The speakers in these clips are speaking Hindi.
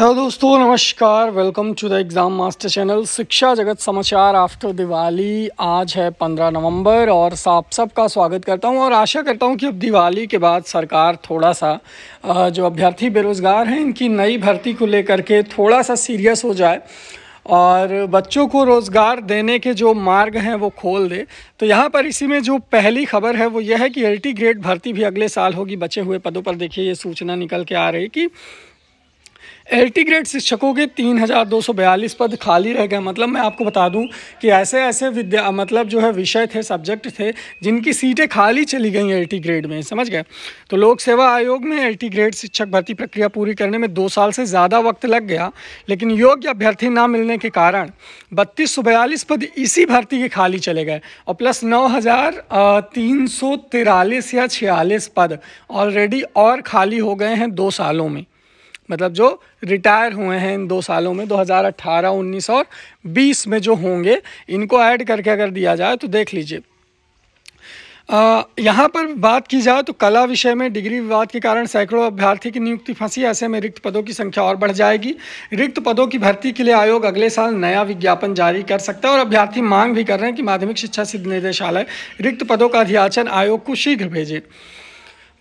हेलो दोस्तों नमस्कार welcome to the exam master channel शिक्षा जगत समाचार आफ्टर दिवाली आज है 15 नवंबर और आप सबका स्वागत करता हूं और आशा करता हूं कि अब दिवाली के बाद सरकार थोड़ा सा जो अभ्यर्थी बेरोज़गार हैं इनकी नई भर्ती को लेकर के थोड़ा सा सीरियस हो जाए और बच्चों को रोज़गार देने के जो मार्ग हैं वो खोल दे तो यहाँ पर इसी में जो पहली खबर है वो यह है कि एल ग्रेड भर्ती भी अगले साल होगी बचे हुए पदों पर देखिए ये सूचना निकल के आ रही कि टी ग्रेड शिक्षकों के 3242 पद खाली रह गए मतलब मैं आपको बता दूं कि ऐसे ऐसे विद्या मतलब जो है विषय थे सब्जेक्ट थे जिनकी सीटें खाली चली गई टी ग्रेड में समझ गए तो लोक सेवा आयोग में टी ग्रेड शिक्षक भर्ती प्रक्रिया पूरी करने में दो साल से ज़्यादा वक्त लग गया लेकिन योग्य अभ्यर्थी ना मिलने के कारण बत्तीस पद इसी भर्ती के खाली चले गए और प्लस नौ या छियालीस पद ऑलरेडी और खाली हो गए हैं दो सालों में मतलब जो रिटायर हुए हैं इन दो सालों में 2018, 19 और 20 में जो होंगे इनको ऐड करके अगर दिया जाए तो देख लीजिए यहाँ पर बात की जाए तो कला विषय में डिग्री विवाद के कारण सैकड़ों अभ्यर्थी की नियुक्ति फंसी ऐसे में रिक्त पदों की संख्या और बढ़ जाएगी रिक्त पदों की भर्ती के लिए आयोग अगले साल नया विज्ञापन जारी कर सकता है और अभ्यर्थी मांग भी कर रहे हैं कि माध्यमिक शिक्षा सिद्ध निदेशालय रिक्त पदों का अध्याचन आयोग को शीघ्र भेजे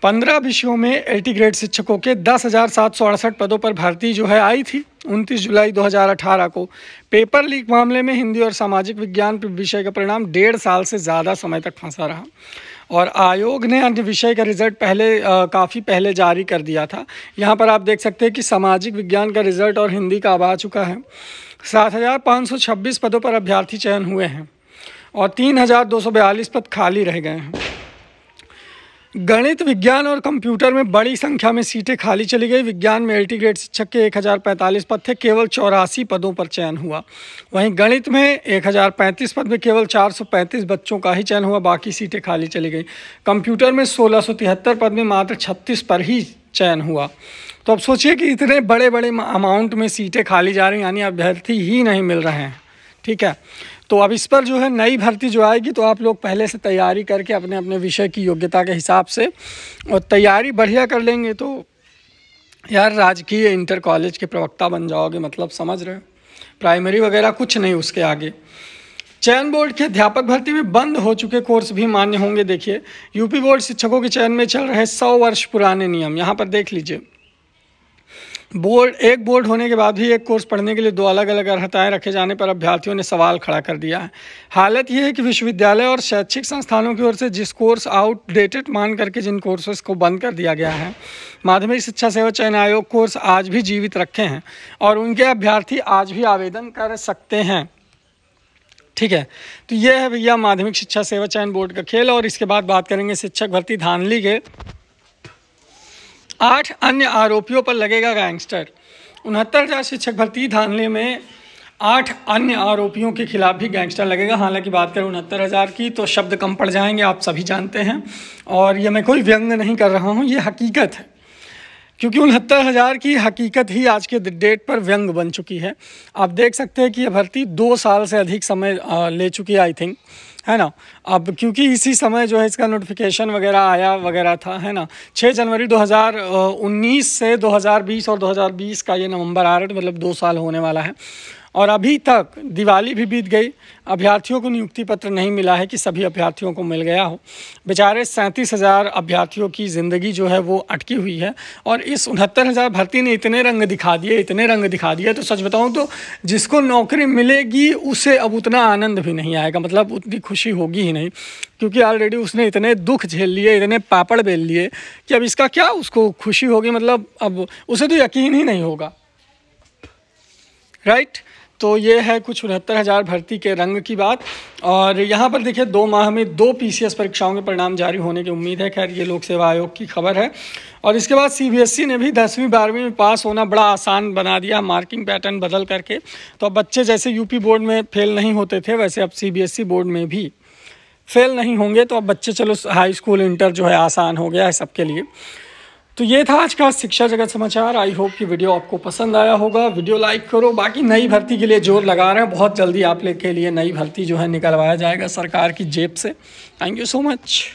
पंद्रह विषयों में एटी ग्रेड शिक्षकों के दस हज़ार सात सौ अड़सठ पदों पर भर्ती जो है आई थी उनतीस जुलाई दो हज़ार अठारह को पेपर लीक मामले में हिंदी और सामाजिक विज्ञान विषय का परिणाम डेढ़ साल से ज़्यादा समय तक फंसा रहा और आयोग ने अन्य विषय का रिजल्ट पहले काफ़ी पहले जारी कर दिया था यहाँ पर आप देख सकते हैं कि सामाजिक विज्ञान का रिजल्ट और हिंदी का अब आ चुका है सात हज़ार पाँच सौ छब्बीस पदों पर अभ्यर्थी चयन हुए हैं और तीन हज़ार दो सौ बयालीस पद खाली रह गए हैं गणित विज्ञान और कंप्यूटर में बड़ी संख्या में सीटें खाली चली गई विज्ञान में एल्टी ग्रेड शिक्षक के 1045 पद थे केवल चौरासी पदों पर चयन हुआ वहीं गणित में 1035 पद में केवल 435 बच्चों का ही चयन हुआ बाकी सीटें खाली चली गई कंप्यूटर में तिहत्तर पद में मात्र 36 पर ही चयन हुआ तो अब सोचिए कि इतने बड़े बड़े अमाउंट में सीटें खाली जा रही यानी अभ्यर्थी ही नहीं मिल रहे हैं ठीक है तो अब इस पर जो है नई भर्ती जो आएगी तो आप लोग पहले से तैयारी करके अपने अपने विषय की योग्यता के हिसाब से और तैयारी बढ़िया कर लेंगे तो यार राजकीय इंटर कॉलेज के प्रवक्ता बन जाओगे मतलब समझ रहे हो प्राइमरी वगैरह कुछ नहीं उसके आगे चयन बोर्ड के अध्यापक भर्ती में बंद हो चुके कोर्स भी मान्य होंगे देखिए यूपी बोर्ड शिक्षकों के चयन में चल रहे सौ वर्ष पुराने नियम यहाँ पर देख लीजिए बोर्ड एक बोर्ड होने के बाद भी एक कोर्स पढ़ने के लिए दो अलग अलग अर्हताएं रखे जाने पर अभ्यर्थियों ने सवाल खड़ा कर दिया है हालत यह है कि विश्वविद्यालय और शैक्षिक संस्थानों की ओर से जिस कोर्स आउटडेटेड मान करके जिन कोर्सेस को बंद कर दिया गया है माध्यमिक शिक्षा सेवा चयन आयोग कोर्स आज भी जीवित रखे हैं और उनके अभ्यर्थी आज भी आवेदन कर सकते हैं ठीक है तो यह है भैया माध्यमिक शिक्षा सेवा चयन बोर्ड का खेल और इसके बाद बात करेंगे शिक्षक भर्ती धानली के आठ अन्य आरोपियों पर लगेगा गैंगस्टर उनहत्तर हजार शिक्षक भर्ती धानले में आठ अन्य आरोपियों के खिलाफ भी गैंगस्टर लगेगा हालांकि बात करें उनहत्तर हज़ार की तो शब्द कम पड़ जाएंगे आप सभी जानते हैं और यह मैं कोई व्यंग नहीं कर रहा हूँ ये हकीकत है क्योंकि उनहत्तर हज़ार की हकीकत ही आज के डेट पर व्यंग बन चुकी है आप देख सकते हैं कि यह भर्ती दो साल से अधिक समय ले चुकी है आई थिंक है ना अब क्योंकि इसी समय जो है इसका नोटिफिकेशन वगैरह आया वगैरह था है ना 6 जनवरी 2019 से 2020 और 2020 का ये नवंबर आ रहा है मतलब दो साल होने वाला है और अभी तक दिवाली भी बीत गई अभ्यर्थियों को नियुक्ति पत्र नहीं मिला है कि सभी अभ्यर्थियों को मिल गया हो बेचारे सैंतीस हज़ार अभ्यर्थियों की ज़िंदगी जो है वो अटकी हुई है और इस उनहत्तर हज़ार भर्ती ने इतने रंग दिखा दिए इतने रंग दिखा दिए तो सच बताऊँ तो जिसको नौकरी मिलेगी उसे अब उतना आनंद भी नहीं आएगा मतलब उतनी खुशी होगी ही नहीं क्योंकि ऑलरेडी उसने इतने दुख झेल लिए इतने पापड़ बेल लिए कि अब इसका क्या उसको खुशी होगी मतलब अब उसे तो यकीन ही नहीं होगा राइट right? तो ये है कुछ उनहत्तर हज़ार भर्ती के रंग की बात और यहाँ पर देखिए दो माह में दो पीसीएस परीक्षाओं के परिणाम जारी होने की उम्मीद है खैर ये लोक सेवा आयोग की खबर है और इसके बाद सीबीएसई e ने भी दसवीं बारहवीं में पास होना बड़ा आसान बना दिया मार्किंग पैटर्न बदल करके तो अब बच्चे जैसे यूपी बोर्ड में फेल नहीं होते थे वैसे अब सी बोर्ड e में भी फेल नहीं होंगे तो अब बच्चे चलो हाई स्कूल इंटर जो है आसान हो गया है सबके लिए तो ये था आज का शिक्षा जगत समाचार आई होप कि वीडियो आपको पसंद आया होगा वीडियो लाइक करो बाकी नई भर्ती के लिए जोर लगा रहे हैं बहुत जल्दी आप के लिए नई भर्ती जो है निकलवाया जाएगा सरकार की जेब से थैंक यू सो मच